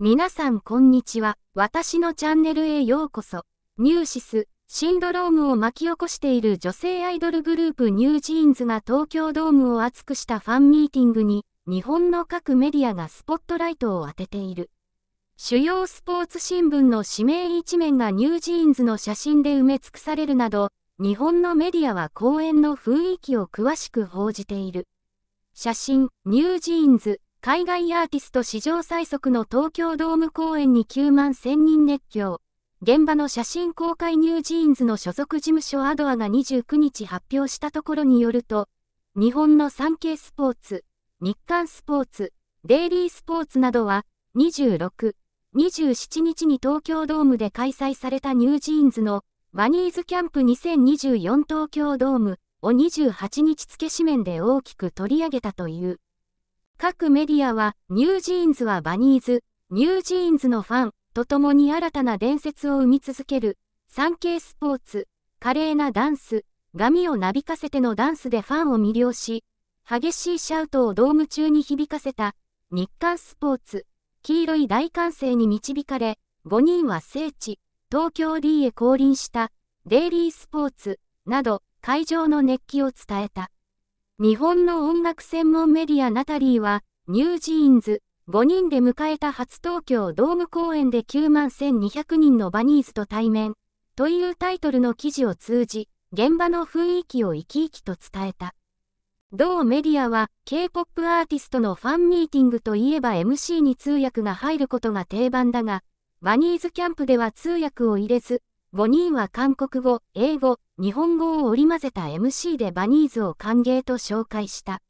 皆さんこんにちは。私のチャンネルへようこそ。ニューシス、シンドロームを巻き起こしている女性アイドルグループニュージーンズが東京ドームを熱くしたファンミーティングに、日本の各メディアがスポットライトを当てている。主要スポーツ新聞の指名一面がニュージーンズの写真で埋め尽くされるなど、日本のメディアは公演の雰囲気を詳しく報じている。写真、ニュージーンズ、海外アーティスト史上最速の東京ドーム公演に9万1000人熱狂。現場の写真公開ニュージーンズの所属事務所アドアが29日発表したところによると、日本の産経スポーツ、日刊スポーツ、デイリースポーツなどは、26、27日に東京ドームで開催されたニュージーンズのワニーズキャンプ2024東京ドームを28日付紙面で大きく取り上げたという。各メディアは、ニュージーンズはバニーズ、ニュージーンズのファン、と共に新たな伝説を生み続ける、産経スポーツ、華麗なダンス、髪をなびかせてのダンスでファンを魅了し、激しいシャウトをドーム中に響かせた、日刊スポーツ、黄色い大歓声に導かれ、5人は聖地、東京 D へ降臨した、デイリースポーツ、など、会場の熱気を伝えた。日本の音楽専門メディアナタリーは、ニュージーンズ、5人で迎えた初東京ドーム公演で9万1200人のバニーズと対面、というタイトルの記事を通じ、現場の雰囲気を生き生きと伝えた。同メディアは、K-POP アーティストのファンミーティングといえば MC に通訳が入ることが定番だが、バニーズキャンプでは通訳を入れず、5人は韓国語、英語、日本語を織り交ぜた MC でバニーズを歓迎と紹介した。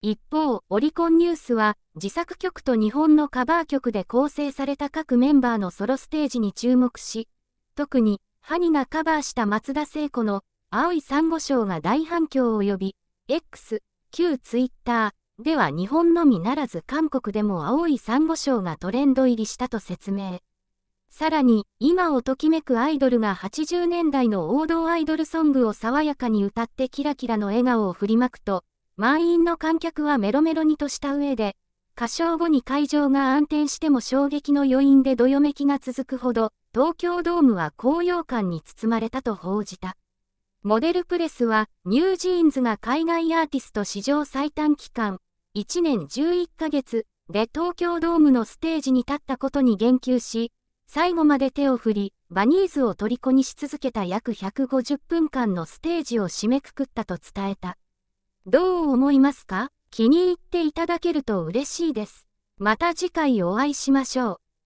一方、オリコンニュースは、自作曲と日本のカバー曲で構成された各メンバーのソロステージに注目し、特に、ハニがカバーした松田聖子の青い珊瑚礁が大反響を呼び、X、旧 Twitter では日本のみならず韓国でも青い珊瑚礁がトレンド入りしたと説明。さらに、今をときめくアイドルが80年代の王道アイドルソングを爽やかに歌ってキラキラの笑顔を振りまくと、満員の観客はメロメロにとした上で、歌唱後に会場が暗転しても衝撃の余韻でどよめきが続くほど、東京ドームは高揚感に包まれたと報じた。モデルプレスは、ニュージーンズが海外アーティスト史上最短期間、1年11ヶ月で東京ドームのステージに立ったことに言及し、最後まで手を振り、バニーズを虜にし続けた約150分間のステージを締めくくったと伝えた。どう思いますか気に入っていただけると嬉しいです。また次回お会いしましょう。